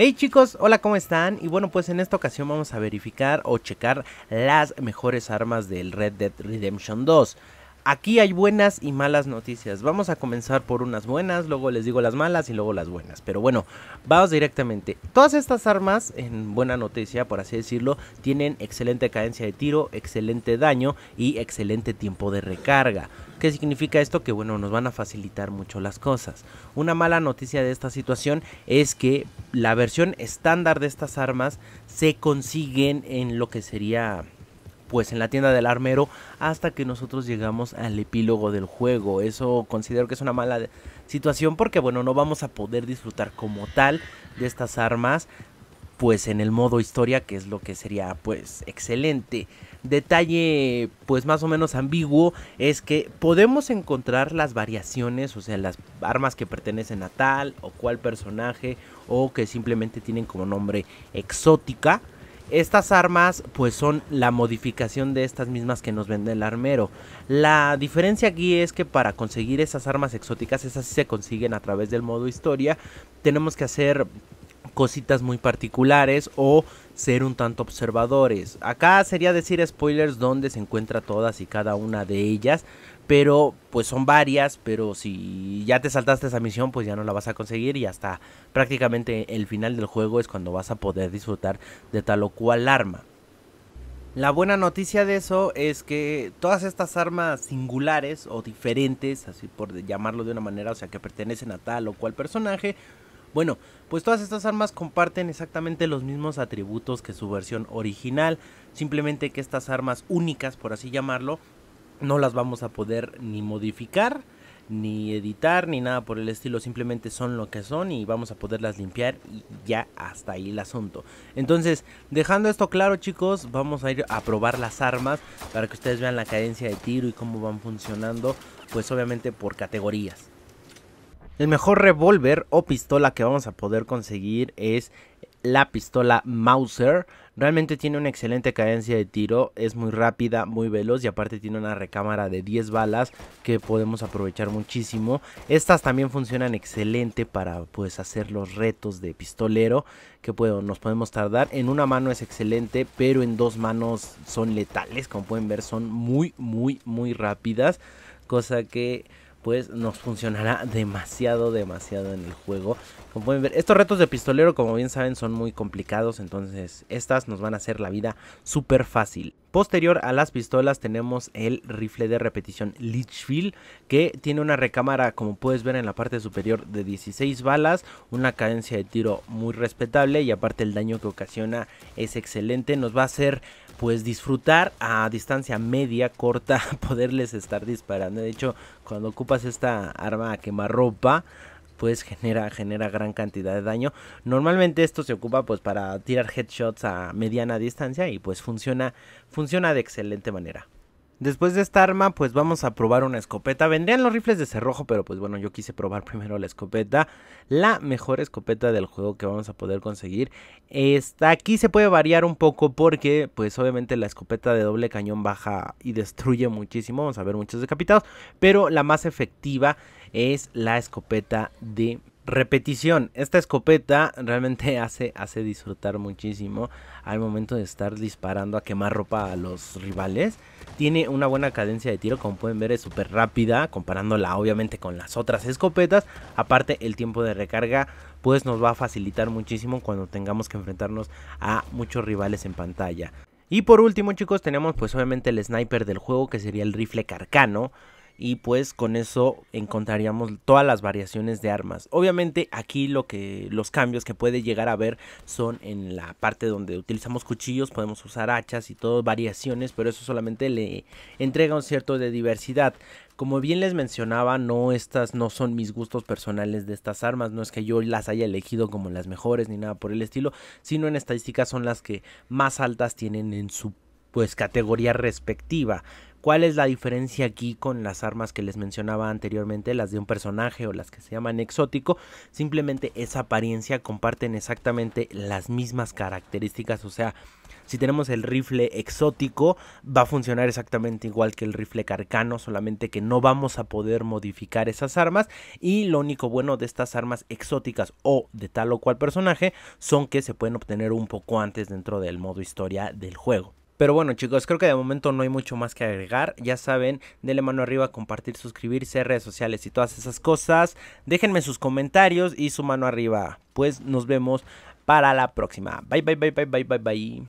Hey chicos, hola, ¿cómo están? Y bueno, pues en esta ocasión vamos a verificar o checar las mejores armas del Red Dead Redemption 2. Aquí hay buenas y malas noticias. Vamos a comenzar por unas buenas, luego les digo las malas y luego las buenas. Pero bueno, vamos directamente. Todas estas armas, en buena noticia, por así decirlo, tienen excelente cadencia de tiro, excelente daño y excelente tiempo de recarga. ¿Qué significa esto? Que bueno, nos van a facilitar mucho las cosas. Una mala noticia de esta situación es que la versión estándar de estas armas se consiguen en lo que sería pues en la tienda del armero hasta que nosotros llegamos al epílogo del juego. Eso considero que es una mala situación porque bueno, no vamos a poder disfrutar como tal de estas armas pues en el modo historia que es lo que sería pues excelente. Detalle pues más o menos ambiguo es que podemos encontrar las variaciones, o sea, las armas que pertenecen a tal o cual personaje o que simplemente tienen como nombre exótica estas armas pues son la modificación de estas mismas que nos vende el armero. La diferencia aquí es que para conseguir esas armas exóticas, esas sí se consiguen a través del modo historia, tenemos que hacer cositas muy particulares o ser un tanto observadores. Acá sería decir spoilers donde se encuentra todas y cada una de ellas, pero pues son varias, pero si ya te saltaste esa misión, pues ya no la vas a conseguir y hasta prácticamente el final del juego es cuando vas a poder disfrutar de tal o cual arma. La buena noticia de eso es que todas estas armas singulares o diferentes, así por llamarlo de una manera, o sea, que pertenecen a tal o cual personaje, bueno, pues todas estas armas comparten exactamente los mismos atributos que su versión original, simplemente que estas armas únicas, por así llamarlo, no las vamos a poder ni modificar ni editar ni nada por el estilo, simplemente son lo que son y vamos a poderlas limpiar y ya hasta ahí el asunto. Entonces, dejando esto claro chicos, vamos a ir a probar las armas para que ustedes vean la cadencia de tiro y cómo van funcionando, pues obviamente por categorías. El mejor revólver o pistola que vamos a poder conseguir es la pistola Mauser. Realmente tiene una excelente cadencia de tiro, es muy rápida, muy veloz y aparte tiene una recámara de 10 balas que podemos aprovechar muchísimo. Estas también funcionan excelente para pues hacer los retos de pistolero que puedo, nos podemos tardar. En una mano es excelente, pero en dos manos son letales, como pueden ver son muy muy muy rápidas, cosa que pues nos funcionará demasiado, demasiado en el juego. Como pueden ver, estos retos de pistolero, como bien saben, son muy complicados, entonces estas nos van a hacer la vida súper fácil. Posterior a las pistolas tenemos el rifle de repetición Litchfield que tiene una recámara como puedes ver en la parte superior de 16 balas, una cadencia de tiro muy respetable y aparte el daño que ocasiona es excelente, nos va a hacer pues disfrutar a distancia media, corta, poderles estar disparando. De hecho, cuando ocupas esta arma a quemarropa, pues genera, genera gran cantidad de daño. Normalmente esto se ocupa pues para tirar headshots a mediana distancia y pues funciona, funciona de excelente manera. Después de esta arma, pues vamos a probar una escopeta. Vendrían los rifles de cerrojo, pero pues bueno, yo quise probar primero la escopeta. La mejor escopeta del juego que vamos a poder conseguir. Esta aquí se puede variar un poco porque pues obviamente la escopeta de doble cañón baja y destruye muchísimo. Vamos a ver muchos decapitados, pero la más efectiva es la escopeta de repetición, esta escopeta realmente hace, hace disfrutar muchísimo al momento de estar disparando a quemar ropa a los rivales. Tiene una buena cadencia de tiro, como pueden ver es súper rápida, comparándola obviamente con las otras escopetas. Aparte el tiempo de recarga pues nos va a facilitar muchísimo cuando tengamos que enfrentarnos a muchos rivales en pantalla. Y por último chicos tenemos pues obviamente el sniper del juego que sería el rifle carcano y pues con eso encontraríamos todas las variaciones de armas. Obviamente aquí lo que los cambios que puede llegar a ver son en la parte donde utilizamos cuchillos, podemos usar hachas y todo variaciones, pero eso solamente le entrega un cierto de diversidad. Como bien les mencionaba, no estas no son mis gustos personales de estas armas, no es que yo las haya elegido como las mejores ni nada por el estilo, sino en estadísticas son las que más altas tienen en su pues categoría respectiva. ¿Cuál es la diferencia aquí con las armas que les mencionaba anteriormente, las de un personaje o las que se llaman exótico? Simplemente esa apariencia comparten exactamente las mismas características, o sea, si tenemos el rifle exótico va a funcionar exactamente igual que el rifle carcano, solamente que no vamos a poder modificar esas armas y lo único bueno de estas armas exóticas o de tal o cual personaje son que se pueden obtener un poco antes dentro del modo historia del juego. Pero bueno chicos, creo que de momento no hay mucho más que agregar. Ya saben, denle mano arriba, compartir, suscribirse, redes sociales y todas esas cosas. Déjenme sus comentarios y su mano arriba. Pues nos vemos para la próxima. Bye, bye, bye, bye, bye, bye, bye.